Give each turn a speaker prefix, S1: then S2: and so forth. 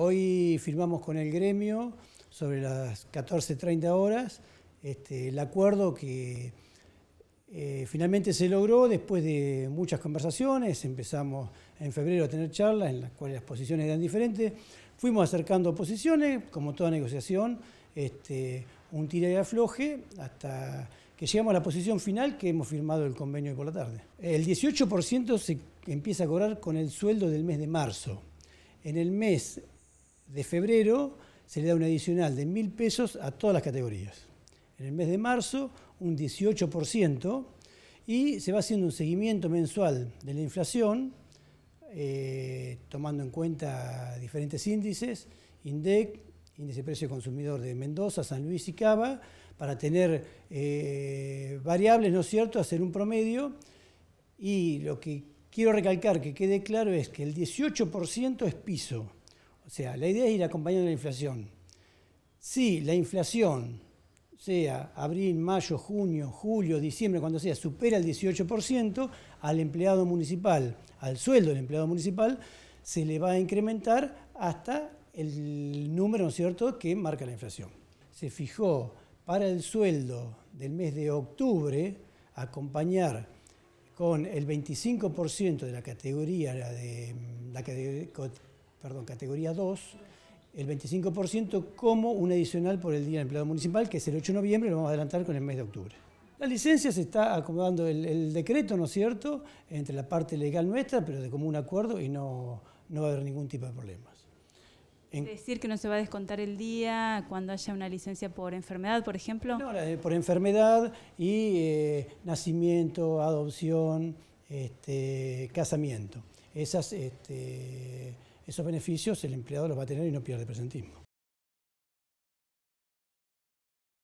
S1: Hoy firmamos con el gremio sobre las 14.30 horas este, el acuerdo que eh, finalmente se logró después de muchas conversaciones. Empezamos en febrero a tener charlas en las cuales las posiciones eran diferentes. Fuimos acercando posiciones, como toda negociación, este, un tira y afloje hasta que llegamos a la posición final que hemos firmado el convenio hoy por la tarde. El 18% se empieza a cobrar con el sueldo del mes de marzo. En el mes de febrero se le da un adicional de mil pesos a todas las categorías. En el mes de marzo, un 18%, y se va haciendo un seguimiento mensual de la inflación, eh, tomando en cuenta diferentes índices, INDEC, índice de precio consumidor de Mendoza, San Luis y Cava, para tener eh, variables, ¿no es cierto?, hacer un promedio. Y lo que quiero recalcar que quede claro es que el 18% es piso o sea, la idea es ir acompañando la inflación. Si la inflación, sea abril, mayo, junio, julio, diciembre, cuando sea, supera el 18%, al empleado municipal, al sueldo del empleado municipal, se le va a incrementar hasta el número, ¿no es cierto?, que marca la inflación. Se fijó para el sueldo del mes de octubre acompañar con el 25% de la categoría de la perdón, categoría 2, el 25% como un adicional por el Día del Empleado Municipal, que es el 8 de noviembre, lo vamos a adelantar con el mes de octubre. La licencia se está acomodando el, decreto, ¿no es cierto?, entre la parte legal nuestra, pero de común acuerdo y no, no va a haber ningún tipo de problemas. ¿Es ¿Decir que no se va a descontar el día cuando haya una licencia por enfermedad, por ejemplo? No, por enfermedad y eh, nacimiento, adopción, este, casamiento. Esas este, esos beneficios el empleado los va a tener y no pierde presentismo.